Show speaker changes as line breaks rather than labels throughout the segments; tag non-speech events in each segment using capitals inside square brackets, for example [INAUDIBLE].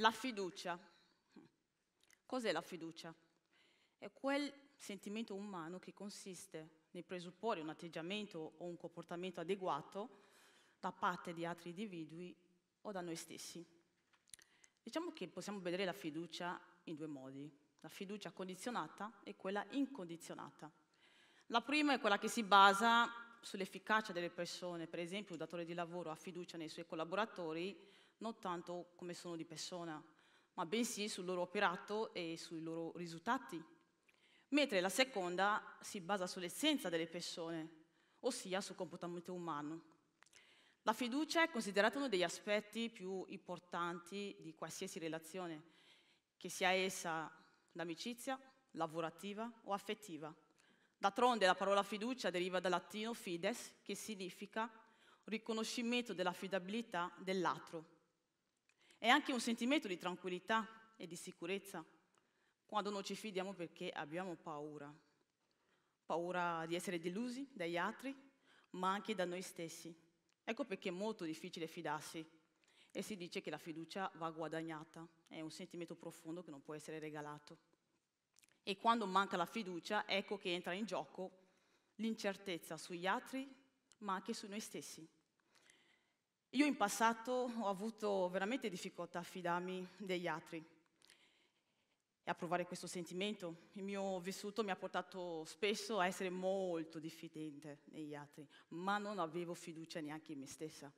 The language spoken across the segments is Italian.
la fiducia. Cos'è la fiducia? È quel sentimento umano che consiste nel presupporre un atteggiamento o un comportamento adeguato da parte di altri individui o da noi stessi. Diciamo che possiamo vedere la fiducia in due modi, la fiducia condizionata e quella incondizionata. La prima è quella che si basa sull'efficacia delle persone, per esempio un datore di lavoro ha fiducia nei suoi collaboratori non tanto come sono di persona, ma bensì sul loro operato e sui loro risultati. Mentre la seconda si basa sull'essenza delle persone, ossia sul comportamento umano. La fiducia è considerata uno degli aspetti più importanti di qualsiasi relazione, che sia essa d'amicizia, lavorativa o affettiva. D'altronde la parola fiducia deriva dal latino fides, che significa riconoscimento dell'affidabilità dell'altro. È anche un sentimento di tranquillità e di sicurezza quando non ci fidiamo perché abbiamo paura. Paura di essere delusi dagli altri, ma anche da noi stessi. Ecco perché è molto difficile fidarsi e si dice che la fiducia va guadagnata, è un sentimento profondo che non può essere regalato. E quando manca la fiducia, ecco che entra in gioco l'incertezza sugli altri, ma anche su noi stessi. Io in passato ho avuto veramente difficoltà a fidarmi degli altri e a provare questo sentimento. Il mio vissuto mi ha portato spesso a essere molto diffidente negli altri, ma non avevo fiducia neanche in me stessa.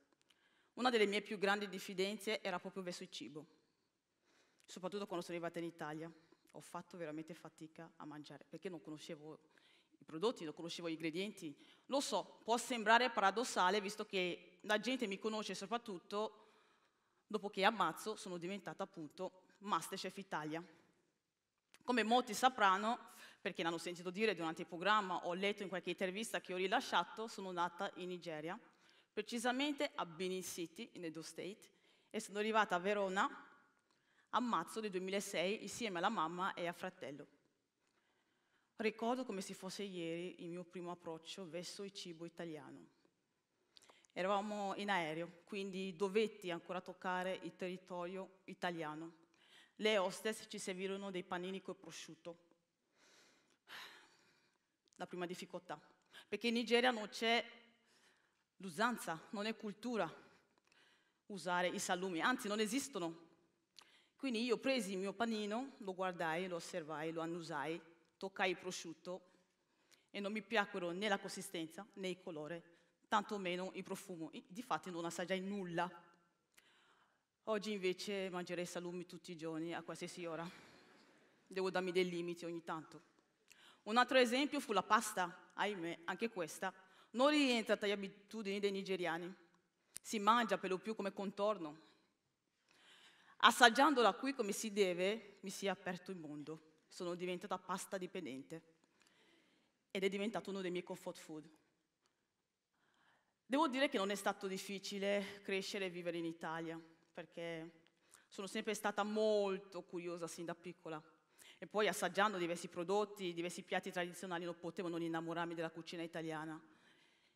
Una delle mie più grandi diffidenze era proprio verso il cibo, soprattutto quando sono arrivata in Italia. Ho fatto veramente fatica a mangiare perché non conoscevo i prodotti, lo conoscevo gli ingredienti. Lo so, può sembrare paradossale visto che la gente mi conosce soprattutto dopo che a marzo sono diventata appunto Masterchef Italia. Come molti sapranno, perché l'hanno sentito dire durante il programma, o letto in qualche intervista che ho rilasciato, sono nata in Nigeria, precisamente a Benin City, in Edo State, e sono arrivata a Verona a marzo del 2006 insieme alla mamma e al fratello. Ricordo come se fosse ieri il mio primo approccio verso il cibo italiano. Eravamo in aereo, quindi dovetti ancora toccare il territorio italiano. Le hostess ci servirono dei panini col prosciutto. La prima difficoltà, perché in Nigeria non c'è l'usanza, non è cultura usare i salumi, anzi non esistono. Quindi io presi il mio panino, lo guardai, lo osservai, lo annusai toccai il prosciutto e non mi piacquero né la consistenza né il colore, tantomeno il profumo. Difatti non assaggiai nulla. Oggi invece mangerei salumi tutti i giorni, a qualsiasi ora. Devo darmi dei limiti ogni tanto. Un altro esempio fu la pasta, ahimè, anche questa, non rientra tra le abitudini dei nigeriani. Si mangia per lo più come contorno. Assaggiandola qui come si deve, mi si è aperto il mondo sono diventata pasta dipendente ed è diventato uno dei miei comfort food. Devo dire che non è stato difficile crescere e vivere in Italia, perché sono sempre stata molto curiosa sin da piccola. E poi assaggiando diversi prodotti, diversi piatti tradizionali, non potevo non innamorarmi della cucina italiana.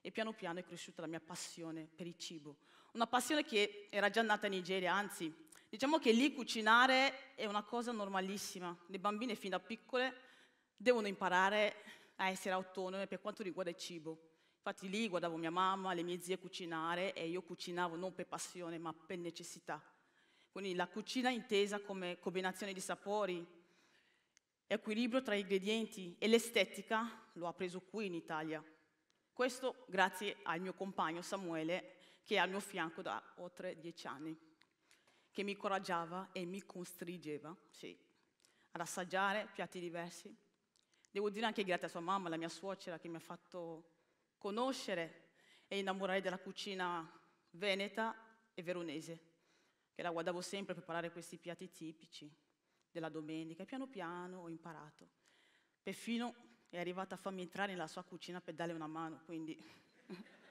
E piano piano è cresciuta la mia passione per il cibo. Una passione che era già nata in Nigeria, anzi Diciamo che lì cucinare è una cosa normalissima. Le bambine fin da piccole devono imparare a essere autonome per quanto riguarda il cibo. Infatti lì guardavo mia mamma, le mie zie cucinare e io cucinavo non per passione ma per necessità. Quindi la cucina intesa come combinazione di sapori, equilibrio tra ingredienti e l'estetica lo ha preso qui in Italia. Questo grazie al mio compagno Samuele che è al mio fianco da oltre dieci anni che mi incoraggiava e mi costringeva, sì, ad assaggiare piatti diversi. Devo dire anche grazie a sua mamma, la mia suocera, che mi ha fatto conoscere e innamorare della cucina veneta e veronese, che la guardavo sempre preparare questi piatti tipici della domenica e piano piano ho imparato. Perfino è arrivata a farmi entrare nella sua cucina per darle una mano, quindi... [LAUGHS]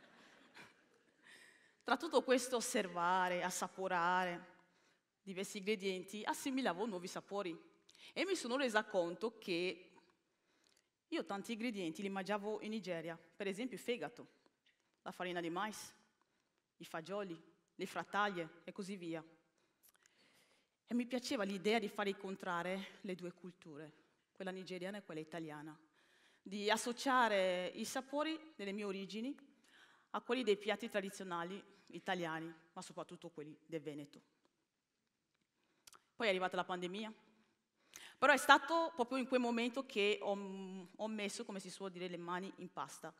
Tra tutto questo osservare, assaporare, diversi ingredienti, assimilavo nuovi sapori e mi sono resa conto che io tanti ingredienti li mangiavo in Nigeria, per esempio il fegato, la farina di mais, i fagioli, le frattaglie e così via. E mi piaceva l'idea di far incontrare le due culture, quella nigeriana e quella italiana, di associare i sapori delle mie origini a quelli dei piatti tradizionali italiani, ma soprattutto quelli del Veneto. Poi è arrivata la pandemia. Però è stato proprio in quel momento che ho, ho messo, come si suol dire, le mani in pasta.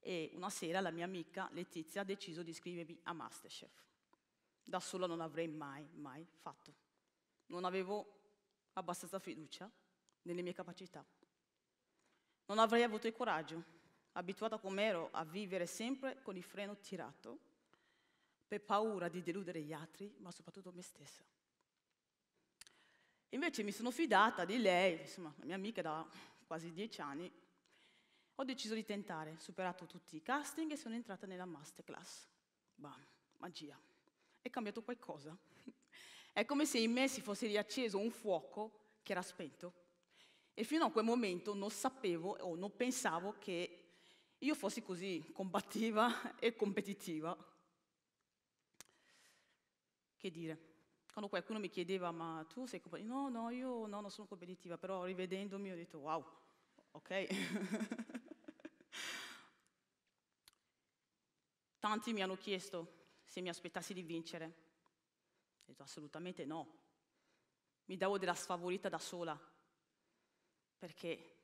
E una sera la mia amica Letizia ha deciso di iscrivermi a Masterchef. Da sola non avrei mai, mai fatto. Non avevo abbastanza fiducia nelle mie capacità. Non avrei avuto il coraggio, abituata come ero a vivere sempre con il freno tirato, per paura di deludere gli altri, ma soprattutto me stessa. Invece mi sono fidata di lei, insomma, la mia amica da quasi dieci anni. Ho deciso di tentare, ho superato tutti i casting e sono entrata nella masterclass. Bam, magia. È cambiato qualcosa. [LAUGHS] È come se in me si fosse riacceso un fuoco che era spento. E fino a quel momento non sapevo o non pensavo che io fossi così combattiva [LAUGHS] e competitiva. Che dire? quando qualcuno mi chiedeva ma tu sei competitiva? No, no, io no, non sono competitiva, però rivedendomi ho detto wow, ok. [LAUGHS] Tanti mi hanno chiesto se mi aspettassi di vincere. Ho detto assolutamente no. Mi davo della sfavorita da sola, perché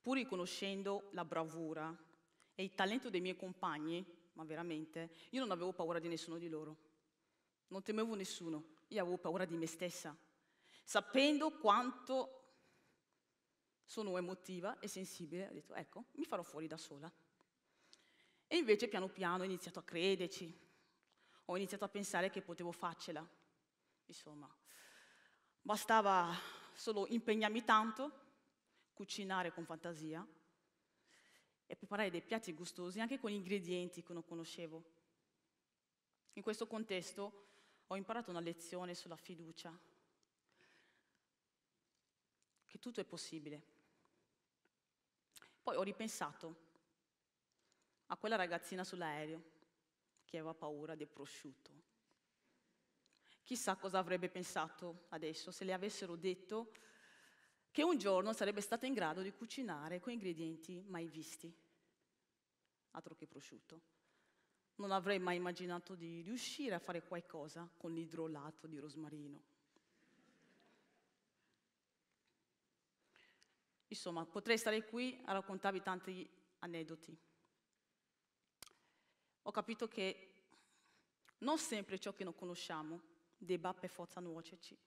pur riconoscendo la bravura e il talento dei miei compagni, ma veramente, io non avevo paura di nessuno di loro. Non temevo nessuno, io avevo paura di me stessa, sapendo quanto sono emotiva e sensibile, ho detto ecco, mi farò fuori da sola. E invece piano piano ho iniziato a crederci, ho iniziato a pensare che potevo farcela. Insomma, bastava solo impegnarmi tanto, cucinare con fantasia e preparare dei piatti gustosi anche con ingredienti che non conoscevo. In questo contesto ho imparato una lezione sulla fiducia, che tutto è possibile. Poi ho ripensato a quella ragazzina sull'aereo che aveva paura del prosciutto. Chissà cosa avrebbe pensato adesso se le avessero detto che un giorno sarebbe stata in grado di cucinare con ingredienti mai visti. Altro che prosciutto. Non avrei mai immaginato di riuscire a fare qualcosa con l'idrolato di rosmarino. Insomma, potrei stare qui a raccontarvi tanti aneddoti. Ho capito che non sempre ciò che non conosciamo debba per forza nuocerci.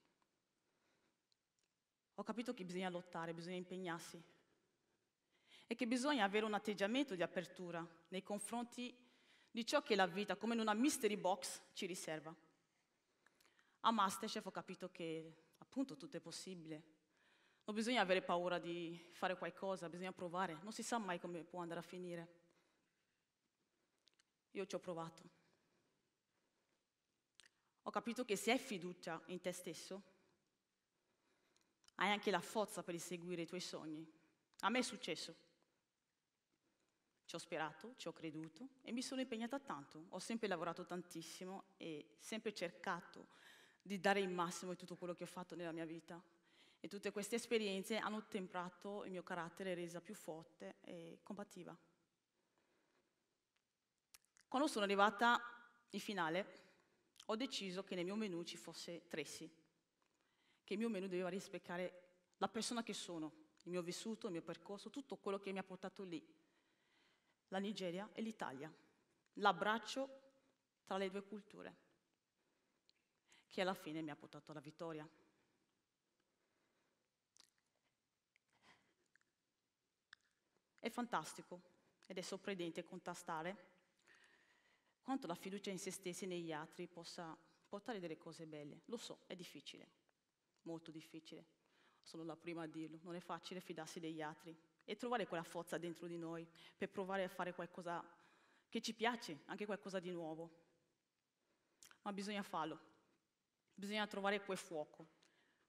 Ho capito che bisogna lottare, bisogna impegnarsi e che bisogna avere un atteggiamento di apertura nei confronti di ciò che la vita, come in una mystery box, ci riserva. A Masterchef ho capito che appunto tutto è possibile. Non bisogna avere paura di fare qualcosa, bisogna provare, non si sa mai come può andare a finire. Io ci ho provato. Ho capito che se hai fiducia in te stesso, hai anche la forza per inseguire i tuoi sogni. A me è successo. Ci ho sperato, ci ho creduto e mi sono impegnata tanto, ho sempre lavorato tantissimo e sempre cercato di dare il massimo di tutto quello che ho fatto nella mia vita. E tutte queste esperienze hanno ottemprato il mio carattere resa più forte e combattiva. Quando sono arrivata in finale, ho deciso che nel mio menù ci fosse Tressi, che il mio menù doveva rispecchiare la persona che sono, il mio vissuto, il mio percorso, tutto quello che mi ha portato lì, la Nigeria e l'Italia, l'abbraccio tra le due culture, che alla fine mi ha portato alla vittoria. È fantastico ed è sorprendente contrastare quanto la fiducia in se stessi e negli altri possa portare delle cose belle. Lo so, è difficile, molto difficile. Sono la prima a dirlo, non è facile fidarsi degli altri, e trovare quella forza dentro di noi per provare a fare qualcosa che ci piace, anche qualcosa di nuovo. Ma bisogna farlo, bisogna trovare quel fuoco,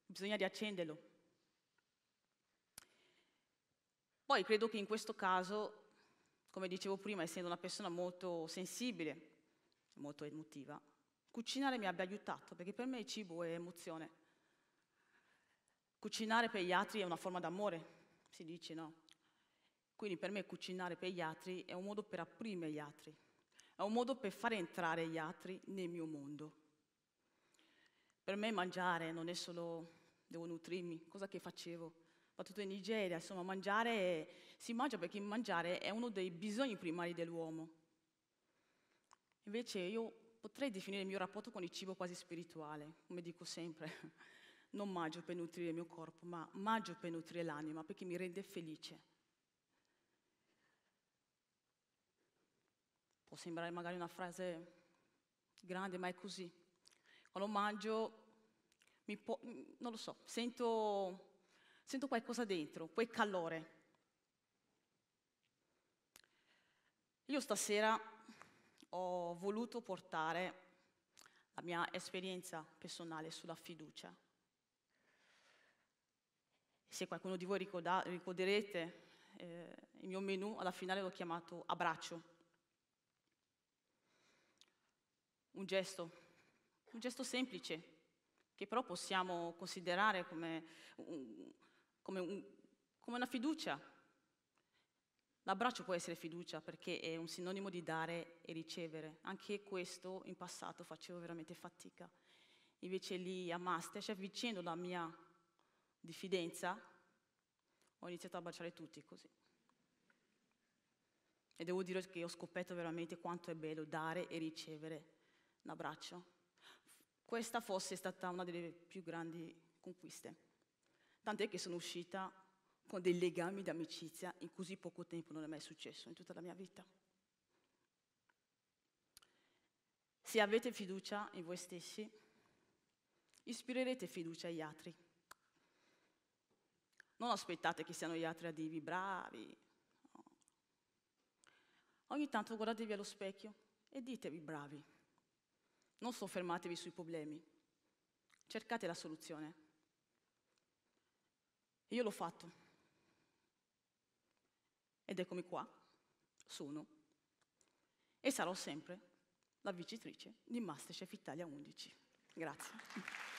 bisogna riaccenderlo. Poi credo che in questo caso, come dicevo prima, essendo una persona molto sensibile, molto emotiva, cucinare mi abbia aiutato, perché per me il cibo è emozione. Cucinare per gli altri è una forma d'amore, si dice, no? Quindi per me cucinare per gli altri è un modo per apprimere gli altri, è un modo per far entrare gli altri nel mio mondo. Per me mangiare non è solo devo nutrirmi, cosa che facevo, soprattutto in Nigeria, insomma mangiare, si mangia perché mangiare è uno dei bisogni primari dell'uomo. Invece io potrei definire il mio rapporto con il cibo quasi spirituale, come dico sempre. [LAUGHS] Non mangio per nutrire il mio corpo, ma mangio per nutrire l'anima, perché mi rende felice. Può sembrare magari una frase grande, ma è così. Quando mangio, può, non lo so, sento, sento qualcosa dentro, quel calore. Io stasera ho voluto portare la mia esperienza personale sulla fiducia. Se qualcuno di voi ricorda, ricorderete, eh, il mio menù alla finale l'ho chiamato abbraccio un gesto, un gesto semplice, che però possiamo considerare come, un, come, un, come una fiducia. L'abbraccio può essere fiducia perché è un sinonimo di dare e ricevere. Anche questo in passato facevo veramente fatica. Invece lì a Masterchef, vicino alla mia diffidenza, ho iniziato a baciare tutti così. E devo dire che ho scoperto veramente quanto è bello dare e ricevere un abbraccio. Questa fosse stata una delle più grandi conquiste. Tant'è che sono uscita con dei legami d'amicizia in così poco tempo non è mai successo in tutta la mia vita. Se avete fiducia in voi stessi, ispirerete fiducia agli altri. Non aspettate che siano gli altri a dirvi bravi. No. Ogni tanto guardatevi allo specchio e ditevi bravi. Non soffermatevi sui problemi, cercate la soluzione. Io l'ho fatto. Ed eccomi qua, sono e sarò sempre la vincitrice di Masterchef Italia 11. Grazie.